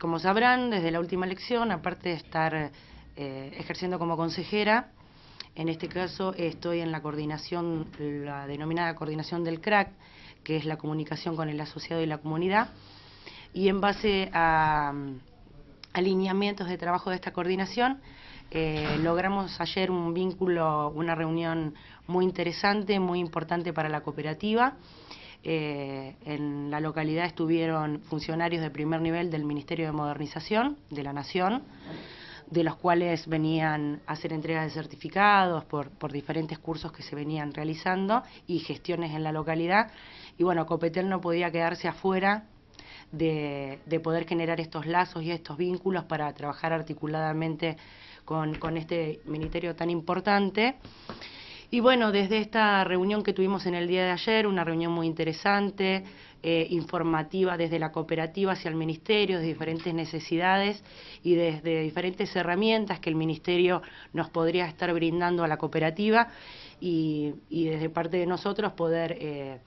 Como sabrán, desde la última elección, aparte de estar eh, ejerciendo como consejera, en este caso estoy en la coordinación, la denominada coordinación del CRAC, que es la comunicación con el asociado y la comunidad, y en base a mm, alineamientos de trabajo de esta coordinación, eh, logramos ayer un vínculo, una reunión muy interesante, muy importante para la cooperativa, eh, en en la localidad estuvieron funcionarios de primer nivel del Ministerio de Modernización de la Nación, de los cuales venían a hacer entrega de certificados por, por diferentes cursos que se venían realizando y gestiones en la localidad. Y bueno, Copetel no podía quedarse afuera de, poder generar estos lazos y estos vínculos para trabajar articuladamente con este ministerio tan importante. Y bueno, desde esta reunión que tuvimos en el día de ayer, una reunión muy interesante, eh, informativa desde la cooperativa hacia el Ministerio, de diferentes necesidades y desde diferentes herramientas que el Ministerio nos podría estar brindando a la cooperativa y, desde parte de nosotros poder... Eh,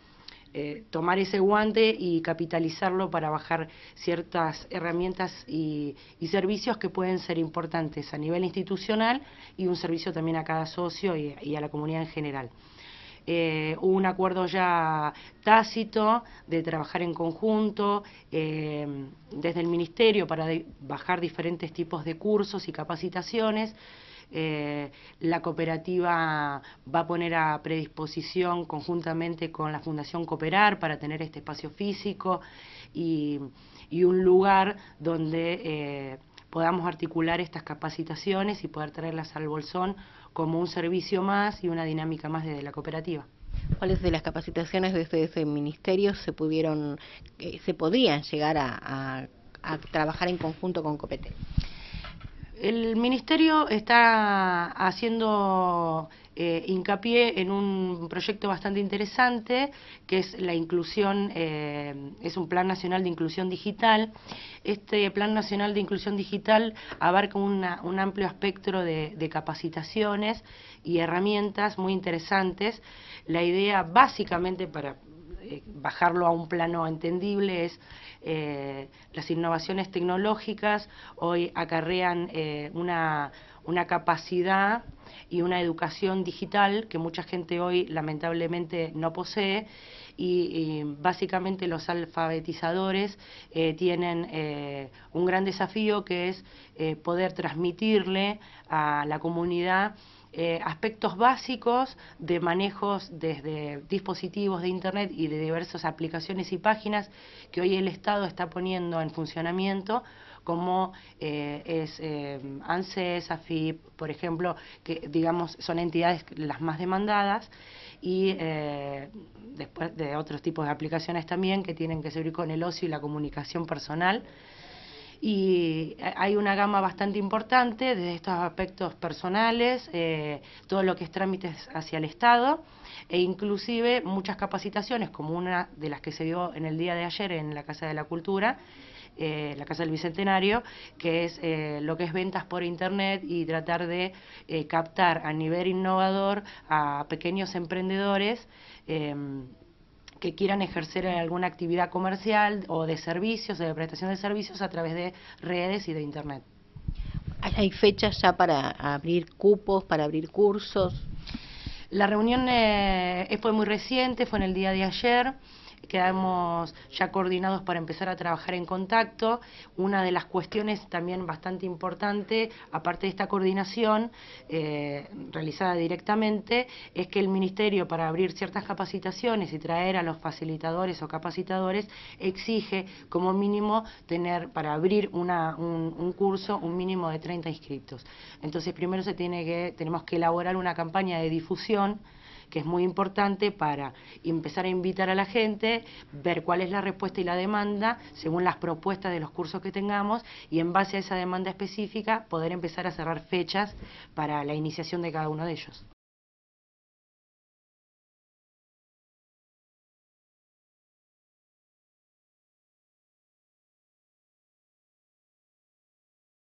eh, tomar ese guante y capitalizarlo para bajar ciertas herramientas y, servicios que pueden ser importantes a nivel institucional y un servicio también a cada socio y, a la comunidad en general. Eh, hubo un acuerdo ya tácito de trabajar en conjunto eh, desde el Ministerio para bajar diferentes tipos de cursos y capacitaciones. Eh, la cooperativa va a poner a predisposición conjuntamente con la Fundación Cooperar para tener este espacio físico y, un lugar donde eh, podamos articular estas capacitaciones y poder traerlas al bolsón como un servicio más y una dinámica más desde la cooperativa. ¿Cuáles de las capacitaciones de ese ministerio se pudieron, eh, se podrían llegar a, a trabajar en conjunto con COPETE? El Ministerio está haciendo eh, hincapié en un proyecto bastante interesante que es la inclusión, eh, es un plan nacional de inclusión digital. Este plan nacional de inclusión digital abarca un amplio espectro de, de, capacitaciones y herramientas muy interesantes. La idea básicamente para eh, bajarlo a un plano entendible es eh, las innovaciones tecnológicas hoy acarrean eh, una, una capacidad y una educación digital que mucha gente hoy lamentablemente no posee y, básicamente los alfabetizadores tienen un gran desafío que es poder transmitirle a la comunidad eh, aspectos básicos de manejos desde dispositivos de Internet y de diversas aplicaciones y páginas que hoy el Estado está poniendo en funcionamiento como eh, es eh, ANSES, AFIP, por ejemplo, que digamos son entidades las más demandadas y después de otros tipos de aplicaciones también que tienen que servir con el ocio y la comunicación personal y hay una gama bastante importante desde estos aspectos personales, eh, todo lo que es trámites hacia el Estado e inclusive muchas capacitaciones como una de las que se dio en el día de ayer en la Casa de la Cultura. Eh, la Casa del Bicentenario, que es eh, lo que es ventas por Internet y tratar de captar a nivel innovador a pequeños emprendedores em, que quieran ejercer en alguna actividad comercial o de servicios, de prestación de servicios a través de redes y de Internet. ¿Hay fechas ya para abrir cupos, para abrir cursos? La reunión eh, fue muy reciente, fue en el día de ayer quedamos ya coordinados para empezar a trabajar en contacto. Una de las cuestiones también bastante importante, aparte de esta coordinación eh, realizada directamente, es que el Ministerio para abrir ciertas capacitaciones y traer a los facilitadores o capacitadores exige como mínimo tener para abrir un, curso un mínimo de 30 inscritos. Entonces primero se tiene que, tenemos que elaborar una campaña de difusión que es muy importante para empezar a invitar a la gente, ver cuál es la respuesta y la demanda según las propuestas de los cursos que tengamos y en base a esa demanda específica poder empezar a cerrar fechas para la iniciación de cada uno de ellos.